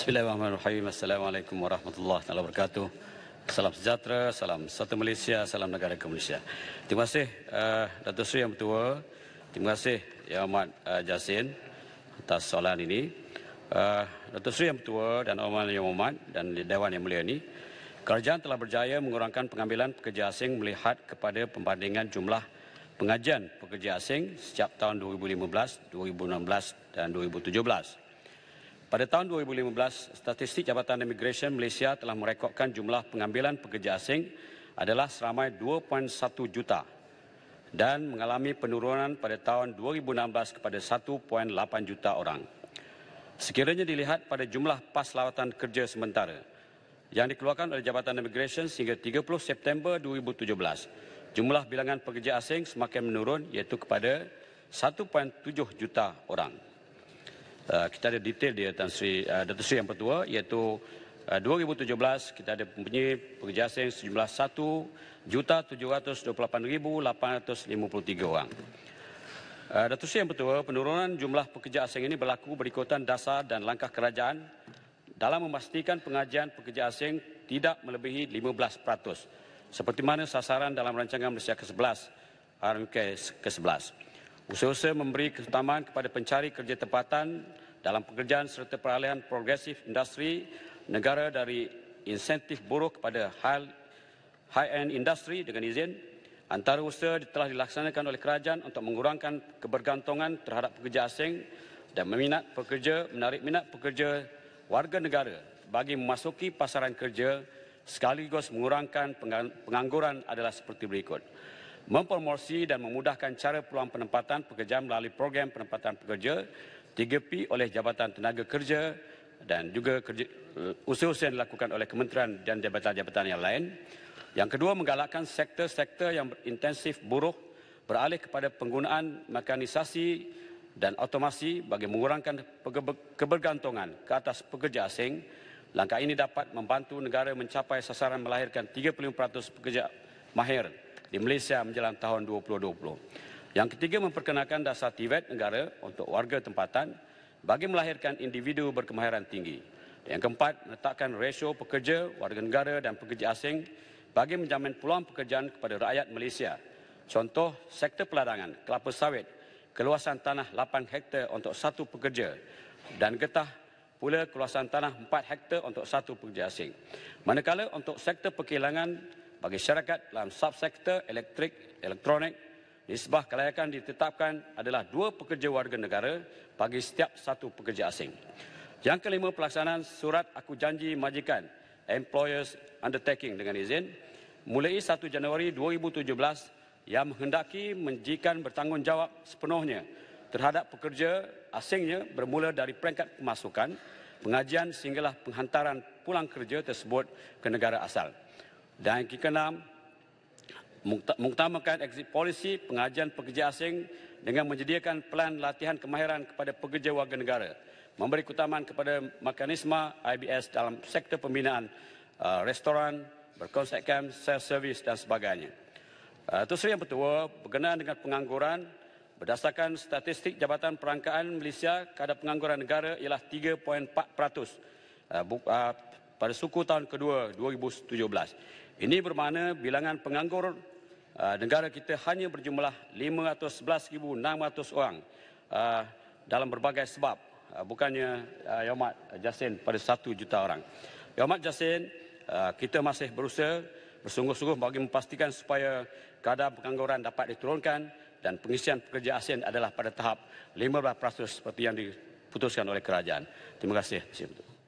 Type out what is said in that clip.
Bismillahirrahmanirrahim. Assalamualaikum warahmatullahi wabarakatuh. Salam sejahtera, salam satu Malaysia, salam negara Malaysia. Terima kasih uh, Datuk Seri yang bertua. Terima kasih Yang Amat uh, eh, Jasin atas soalan ini. Uh, Datuk Seri yang bertua dan Orang Yang Amat dan Dewan Yang Mulia ini, kerajaan telah berjaya mengurangkan pengambilan pekerja asing melihat kepada pembandingan jumlah pengajian pekerja asing sejak tahun 2015, 2016 dan 2017. Pada tahun 2015, statistik Jabatan Immigration Malaysia telah merekodkan jumlah pengambilan pekerja asing adalah seramai 2.1 juta dan mengalami penurunan pada tahun 2016 kepada 1.8 juta orang. Sekiranya dilihat pada jumlah pas lawatan kerja sementara yang dikeluarkan oleh Jabatan Immigration sehingga 30 September 2017, jumlah bilangan pekerja asing semakin menurun iaitu kepada 1.7 juta orang. Eh, kita ada detail dia Tan Sri, eh, Dato' Sri yang pertua iaitu 2017 eh, kita ada mempunyai pekerja asing sejumlah 1 juta 728,853 orang. Dato' Sri yang pertua, penurunan jumlah pekerja asing ini berlaku berikutan dasar dan langkah kerajaan dalam memastikan pengajian pekerja asing tidak melebihi 15% seperti mana sasaran dalam rancangan Malaysia ke-11 RMK ke-11. Usaha-usaha memberi keutamaan kepada pencari kerja tempatan dalam pekerjaan serta peralihan progresif industri negara dari insentif buruk kepada high-end industri dengan izin. Antara usaha telah dilaksanakan oleh kerajaan untuk mengurangkan kebergantungan terhadap pekerja asing dan meminat pekerja, menarik minat pekerja warga negara bagi memasuki pasaran kerja sekaligus mengurangkan pengangguran adalah seperti berikut mempromosi dan memudahkan cara peluang penempatan pekerja melalui program penempatan pekerja 3P oleh Jabatan Tenaga Kerja dan juga eh, usaha-usaha yang dilakukan oleh kementerian dan jabatan-jabatan yang lain. Yang kedua, menggalakkan sektor-sektor yang intensif buruh beralih kepada penggunaan mekanisasi dan automasi bagi mengurangkan kebergantungan ke atas pekerja asing. Langkah ini dapat membantu negara mencapai sasaran melahirkan 35% pekerja mahir di Malaysia menjelang tahun 2020. Yang ketiga memperkenalkan dasar TVET negara untuk warga tempatan bagi melahirkan individu berkemahiran tinggi. Yang keempat menetapkan rasio pekerja warga negara dan pekerja asing bagi menjamin peluang pekerjaan kepada rakyat Malaysia. Contoh sektor peladangan, kelapa sawit, keluasan tanah 8 hektar untuk satu pekerja dan getah pula keluasan tanah 4 hektar untuk satu pekerja asing. Manakala untuk sektor perkilangan bagi syarikat dalam subsektor elektrik elektronik nisbah kelayakan ditetapkan adalah dua pekerja warga negara bagi setiap satu pekerja asing. Yang kelima pelaksanaan surat aku janji majikan employers undertaking dengan izin mulai 1 Januari 2017 yang menghendaki menjikan bertanggungjawab sepenuhnya terhadap pekerja asingnya bermula dari peringkat pemasukan pengajian sehinggalah penghantaran pulang kerja tersebut ke negara asal. Dan yang keenam, mengutamakan exit policy pengajian pekerja asing dengan menyediakan pelan latihan kemahiran kepada pekerja warga negara. Memberi keutamaan kepada mekanisme IBS dalam sektor pembinaan uh, restoran, berkonsep camp, self-service dan sebagainya. Uh, terus Yang Pertua, berkenaan dengan pengangguran, berdasarkan statistik Jabatan Perangkaan Malaysia, kadar pengangguran negara ialah 3.4% uh, uh, pada suku tahun kedua 2017. Ini bermakna bilangan penganggur uh, negara kita hanya berjumlah 511,600 orang uh, dalam berbagai sebab. Uh, bukannya Yomad Jasin pada 1 juta orang. Yomad Jasin, kita masih berusaha bersungguh-sungguh bagi memastikan supaya kadar pengangguran dapat diturunkan dan pengisian pekerja asing adalah pada tahap 15% seperti yang diputuskan oleh kerajaan. Terima kasih. Terima kasih.